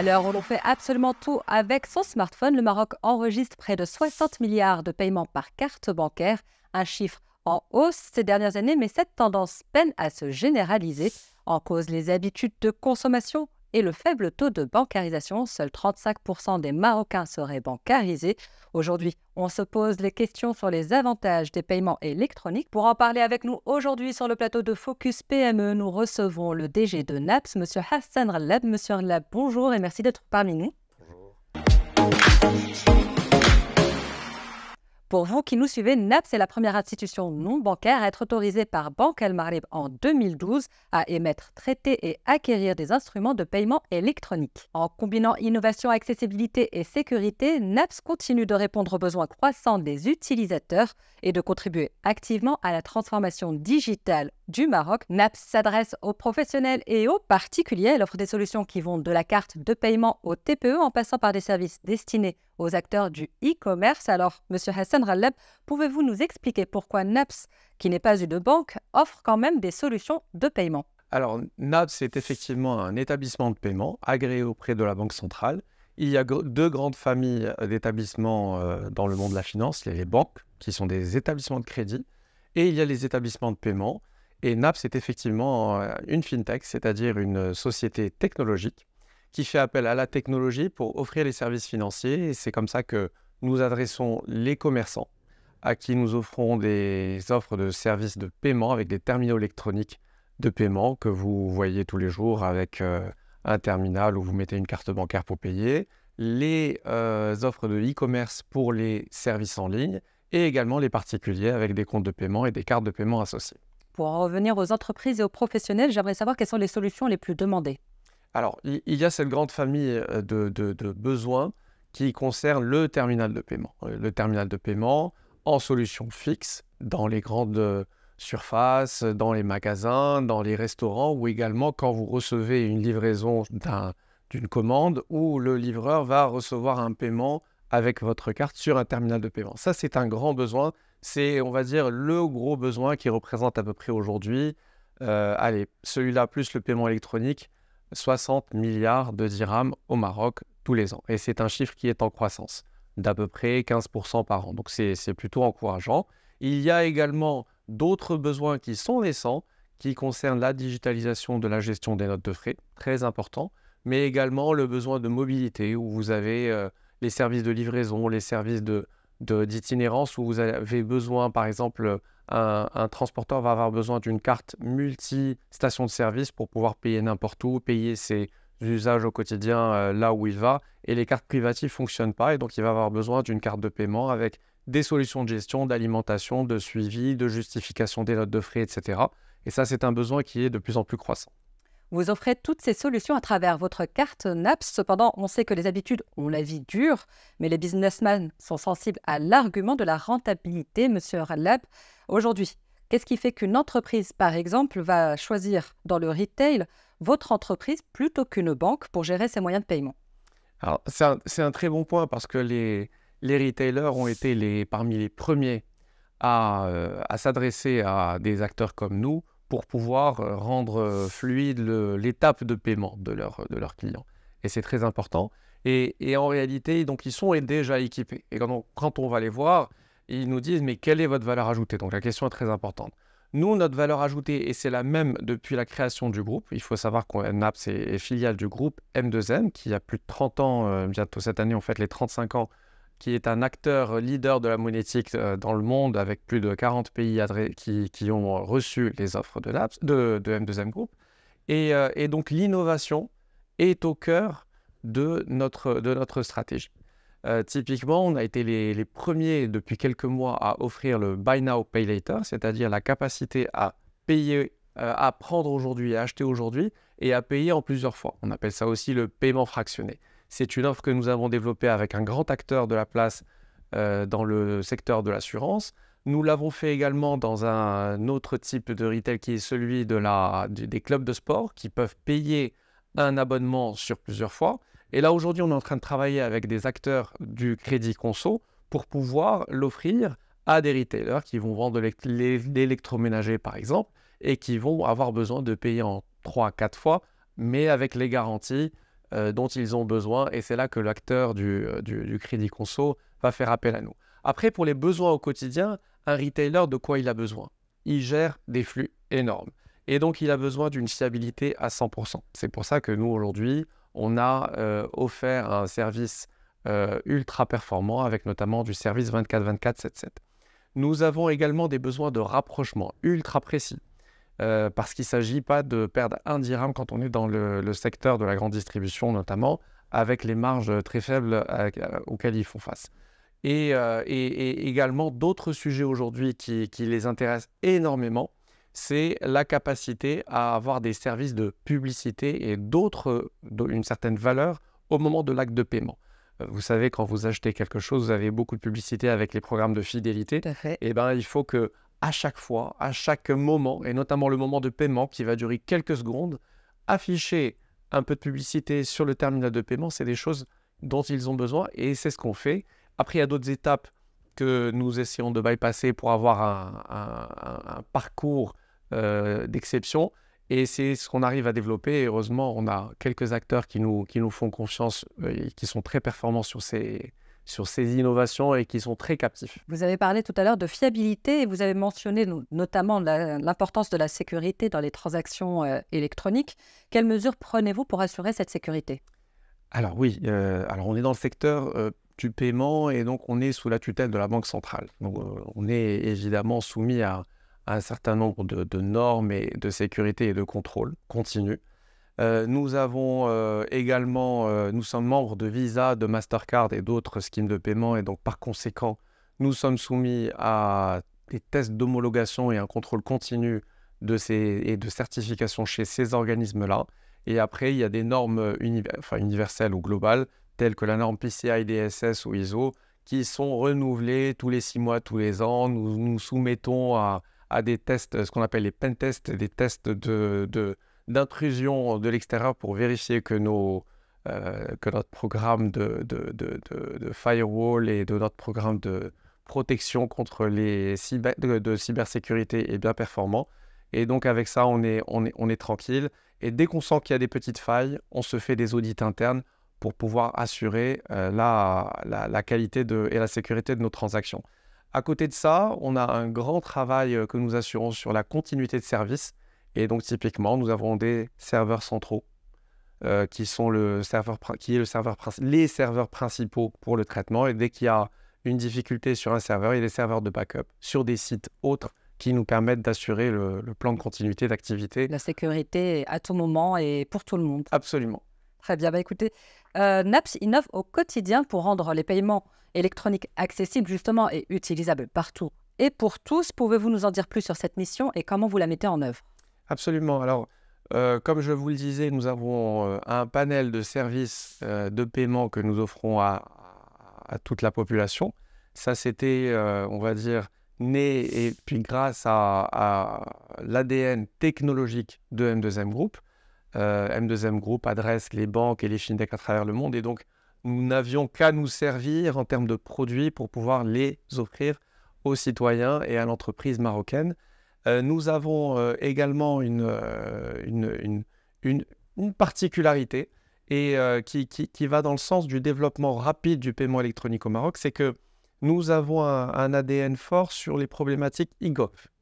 À l'heure où l'on fait absolument tout avec son smartphone, le Maroc enregistre près de 60 milliards de paiements par carte bancaire, un chiffre en hausse ces dernières années, mais cette tendance peine à se généraliser. En cause les habitudes de consommation et le faible taux de bancarisation. Seuls 35% des Marocains seraient bancarisés. Aujourd'hui, on se pose les questions sur les avantages des paiements électroniques. Pour en parler avec nous aujourd'hui sur le plateau de Focus PME, nous recevons le DG de NAPS, M. Hassan Lab. Monsieur Rallab, bonjour et merci d'être parmi nous. Bonjour. Pour vous qui nous suivez, NAPS est la première institution non bancaire à être autorisée par Banque al Marib en 2012 à émettre, traiter et acquérir des instruments de paiement électronique. En combinant innovation, accessibilité et sécurité, NAPS continue de répondre aux besoins croissants des utilisateurs et de contribuer activement à la transformation digitale du Maroc. NAPS s'adresse aux professionnels et aux particuliers. Elle offre des solutions qui vont de la carte de paiement au TPE en passant par des services destinés aux acteurs du e-commerce. Alors, Monsieur Hassan Ralleb, pouvez-vous nous expliquer pourquoi NAPS, qui n'est pas une banque, offre quand même des solutions de paiement Alors, NAPS est effectivement un établissement de paiement agréé auprès de la Banque centrale. Il y a deux grandes familles d'établissements euh, dans le monde de la finance. Il y a les banques, qui sont des établissements de crédit, et il y a les établissements de paiement. Et NAPS est effectivement euh, une fintech, c'est-à-dire une société technologique qui fait appel à la technologie pour offrir les services financiers. Et c'est comme ça que nous adressons les commerçants à qui nous offrons des offres de services de paiement avec des terminaux électroniques de paiement que vous voyez tous les jours avec euh, un terminal où vous mettez une carte bancaire pour payer, les euh, offres de e-commerce pour les services en ligne et également les particuliers avec des comptes de paiement et des cartes de paiement associées. Pour en revenir aux entreprises et aux professionnels, j'aimerais savoir quelles sont les solutions les plus demandées. Alors, il, y a cette grande famille euh, de, besoins qui concerne le terminal de paiement. Euh, le terminal de paiement en solution fixe dans les grandes euh, surfaces, dans les magasins, dans les restaurants ou également quand vous recevez une livraison d'une commande où le livreur va recevoir un paiement avec votre carte sur un terminal de paiement. Ça, c'est un grand besoin. C'est, on va dire, le gros besoin qui représente à peu près aujourd'hui, allez, celui-là plus le paiement électronique, 60 milliards de dirhams au Maroc tous les ans. Et c'est un chiffre qui est en croissance d'à peu près 15% par an. Donc c'est plutôt encourageant. Il y a également d'autres besoins qui sont naissants, qui concernent la digitalisation de la gestion des notes de frais, très important, mais également le besoin de mobilité, où vous avez euh, les services de livraison, les services de, d'itinérance, où vous avez besoin, par exemple, un, transporteur va avoir besoin d'une carte multi-station de service pour pouvoir payer n'importe où, payer ses usages au quotidien euh, là où il va. Et les cartes privatives ne fonctionnent pas et donc il va avoir besoin d'une carte de paiement avec des solutions de gestion, d'alimentation, de suivi, de justification des notes de frais, etc. Et ça, c'est un besoin qui est de plus en plus croissant. Vous offrez toutes ces solutions à travers votre carte NAPS. Cependant, on sait que les habitudes ont la vie dure, mais les businessmen sont sensibles à l'argument de la rentabilité, monsieur Rallab aujourd'hui. Qu'est-ce qui fait qu'une entreprise, par exemple, va choisir dans le retail votre entreprise plutôt qu'une banque pour gérer ses moyens de paiement c'est un, très bon point parce que les, les retailers ont été les, parmi les premiers à, euh, s'adresser à des acteurs comme nous pour pouvoir euh, rendre euh, fluide l'étape de paiement de, de leurs clients. Et c'est très important. Et, en réalité, donc, ils sont déjà équipés. Et quand quand on va les voir, ils nous disent mais quelle est votre valeur ajoutée Donc la question est très importante. Nous, notre valeur ajoutée, et c'est la même depuis la création du groupe, il faut savoir qu'NAPS est, filiale du groupe M2M, qui a plus de 30 ans, euh, bientôt cette année, en fait, les 35 ans, qui est un acteur euh, leader de la monétique euh, dans le monde, avec plus de 40 pays qui, qui, ont reçu les offres de, Naps, de, M2M Group. Et, et donc l'innovation est au cœur de notre, de notre stratégie. Euh, typiquement, on a été les, premiers depuis quelques mois à offrir le Buy Now, Pay Later, c'est-à-dire la capacité à payer, euh, à prendre aujourd'hui, à acheter aujourd'hui et à payer en plusieurs fois. On appelle ça aussi le paiement fractionné. C'est une offre que nous avons développée avec un grand acteur de la place euh, dans le secteur de l'assurance. Nous l'avons fait également dans un autre type de retail qui est celui des clubs de sport qui peuvent payer un abonnement sur plusieurs fois. Et là, aujourd'hui, on est en train de travailler avec des acteurs du crédit conso pour pouvoir l'offrir à des retailers qui vont vendre l'électroménager, par exemple, et qui vont avoir besoin de payer en 3 à 4 fois, mais avec les garanties euh, dont ils ont besoin. Et c'est là que l'acteur euh, du crédit conso va faire appel à nous. Après, pour les besoins au quotidien, un retailer, de quoi il a besoin Il gère des flux énormes. Et donc, il a besoin d'une fiabilité à 100%. C'est pour ça que nous, aujourd'hui, on a euh, offert un service euh, ultra performant avec notamment du service 24 24 7 7 Nous avons également des besoins de rapprochement ultra précis euh, parce qu'il ne s'agit pas de perdre un dirham quand on est dans le, secteur de la grande distribution notamment avec les marges très faibles auxquelles ils font face. Et, également d'autres sujets aujourd'hui qui les intéressent énormément, c'est la capacité à avoir des services de publicité et d'autres, euh, d'une certaine valeur au moment de l'acte de paiement. Euh, vous savez, quand vous achetez quelque chose, vous avez beaucoup de publicité avec les programmes de fidélité. Et eh ben, il faut que à chaque fois, à chaque moment, et notamment le moment de paiement qui va durer quelques secondes, afficher un peu de publicité sur le terminal de paiement, c'est des choses dont ils ont besoin et c'est ce qu'on fait. Après, il y a d'autres étapes que nous essayons de bypasser pour avoir un, parcours euh, d'exception. Et c'est ce qu'on arrive à développer. heureusement, on a quelques acteurs qui nous, qui nous font confiance euh, qui sont très performants sur ces, sur ces innovations et qui sont très captifs. Vous avez parlé tout à l'heure de fiabilité et vous avez mentionné notamment l'importance de la sécurité dans les transactions euh, électroniques. Quelles mesures prenez-vous pour assurer cette sécurité alors oui, alors on est dans le secteur euh, du paiement et donc on est sous la tutelle de la Banque centrale. Donc euh, on est évidemment soumis à, un certain nombre de, normes et de sécurité et de contrôle continu. Euh, nous avons euh, également, nous sommes membres de Visa, de Mastercard et d'autres schemes de paiement et donc par conséquent, nous sommes soumis à des tests d'homologation et un contrôle continu de ces, et de certification chez ces organismes-là. Et après, il y a des normes universelles ou globales telles que la norme PCI DSS ou ISO, qui sont renouvelées tous les six mois, tous les ans. Nous nous soumettons à, à des tests, ce qu'on appelle les pen tests, des tests d'intrusion de, de l'extérieur pour vérifier que, nos, euh, que notre programme de, de, firewall et de notre programme de protection contre les de, cybersécurité est bien performant. Et donc avec ça, on est, on est, on est tranquille. Et dès qu'on sent qu'il y a des petites failles, on se fait des audits internes pour pouvoir assurer euh, la, la, qualité de, et la sécurité de nos transactions. À côté de ça, on a un grand travail euh, que nous assurons sur la continuité de service. Et donc typiquement, nous avons des serveurs centraux euh, qui sont le serveur qui est le serveur les serveurs principaux pour le traitement. Et dès qu'il y a une difficulté sur un serveur, il y a des serveurs de backup sur des sites autres qui nous permettent d'assurer le, le, plan de continuité d'activité. La sécurité à tout moment et pour tout le monde. Absolument. Très bien. Bah, écoutez, euh, NAPS innove au quotidien pour rendre les paiements électroniques accessibles justement et utilisables partout et pour tous. Pouvez-vous nous en dire plus sur cette mission et comment vous la mettez en œuvre Absolument. Alors, euh, comme je vous le disais, nous avons euh, un panel de services de paiement que nous offrons à, toute la population. Ça, c'était, on va dire, né et puis grâce à, à l'ADN technologique de M2M Group. M2M euh, Group adresse les banques et les fintechs à travers le monde. Et donc, nous n'avions qu'à nous servir en termes de produits pour pouvoir les offrir aux citoyens et à l'entreprise marocaine. Euh, nous avons euh, également une, particularité et qui, va dans le sens du développement rapide du paiement électronique au Maroc, c'est que nous avons un, ADN fort sur les problématiques e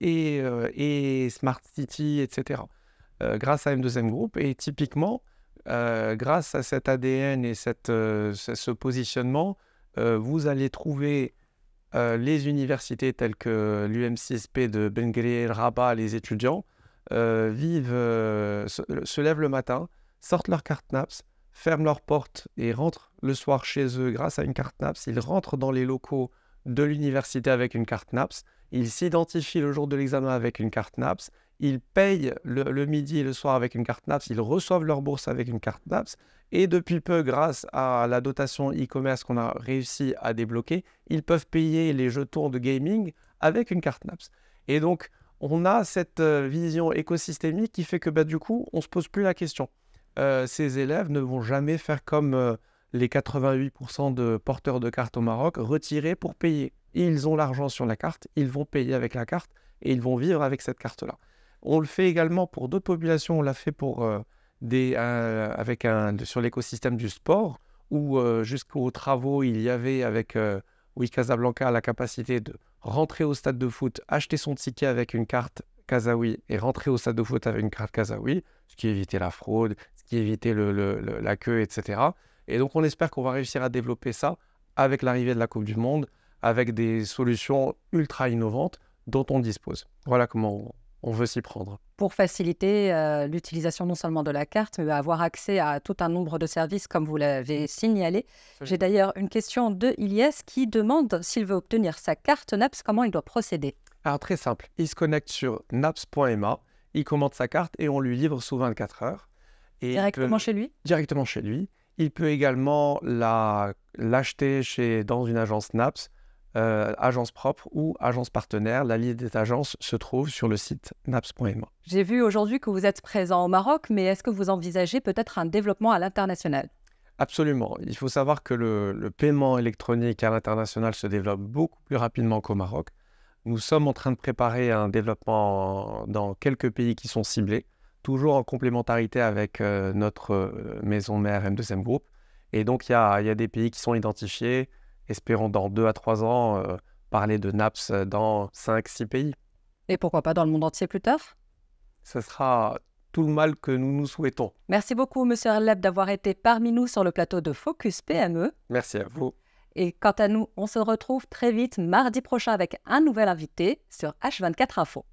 et, et Smart City, etc. Euh, grâce à M2M Et typiquement, euh, grâce à cet ADN et cette, euh, ce positionnement, vous allez trouver les universités telles que lum de Ben Rabat, les étudiants, vivent, se, se, lèvent le matin, sortent leur carte NAPS, ferment leurs portes et rentrent le soir chez eux grâce à une carte NAPS. Ils rentrent dans les locaux de l'université avec une carte NAPS. Ils s'identifient le jour de l'examen avec une carte NAPS ils payent le, midi et le soir avec une carte NAPS, ils reçoivent leur bourse avec une carte NAPS, et depuis peu, grâce à la dotation e-commerce qu'on a réussi à débloquer, ils peuvent payer les jetons de gaming avec une carte NAPS. Et donc, on a cette euh, vision écosystémique qui fait que bah, du coup, on ne se pose plus la question. Euh, ces élèves ne vont jamais faire comme euh, les 88% de porteurs de cartes au Maroc, retirer pour payer. Ils ont l'argent sur la carte, ils vont payer avec la carte et ils vont vivre avec cette carte-là. On le fait également pour d'autres populations. On l'a fait pour euh, des, euh, avec un, sur l'écosystème du sport, où euh, jusqu'aux travaux, il y avait avec oui, Casablanca la capacité de rentrer au stade de foot, acheter son ticket avec une carte Casaoui et rentrer au stade de foot avec une carte Casaoui, ce qui évitait la fraude, ce qui évitait la queue, etc. Et donc on espère qu'on va réussir à développer ça avec l'arrivée de la Coupe du Monde, avec des solutions ultra innovantes dont on dispose. Voilà comment on, on veut s'y prendre. Pour faciliter euh, l'utilisation non seulement de la carte, mais avoir accès à tout un nombre de services, comme vous l'avez signalé. J'ai d'ailleurs une question de Ilias qui demande s'il veut obtenir sa carte NAPS, comment il doit procéder Alors très simple, il se connecte sur naps.ma, il commande sa carte et on lui livre sous 24 heures. Et directement chez lui Directement chez lui. Il peut également l'acheter chez dans une agence NAPS euh, agence propre ou agence partenaire. La liste des agences se trouve sur le site naps.ma. J'ai vu aujourd'hui que vous êtes présent au Maroc, mais est-ce que vous envisagez peut-être un développement à l'international Absolument. Il faut savoir que le, paiement électronique à l'international se développe beaucoup plus rapidement qu'au Maroc. Nous sommes en train de préparer un développement dans quelques pays qui sont ciblés, toujours en complémentarité avec euh, notre euh, maison mère M2M Group. Et donc, il y a, des pays qui sont identifiés, espérons dans deux à trois ans euh, parler de NAPS dans cinq, six pays. Et pourquoi pas dans le monde entier plus tard Ce sera tout le mal que nous nous souhaitons. Merci beaucoup, Monsieur Arleb, d'avoir été parmi nous sur le plateau de Focus PME. Merci à vous. Et quant à nous, on se retrouve très vite mardi prochain avec un nouvel invité sur H24 Info.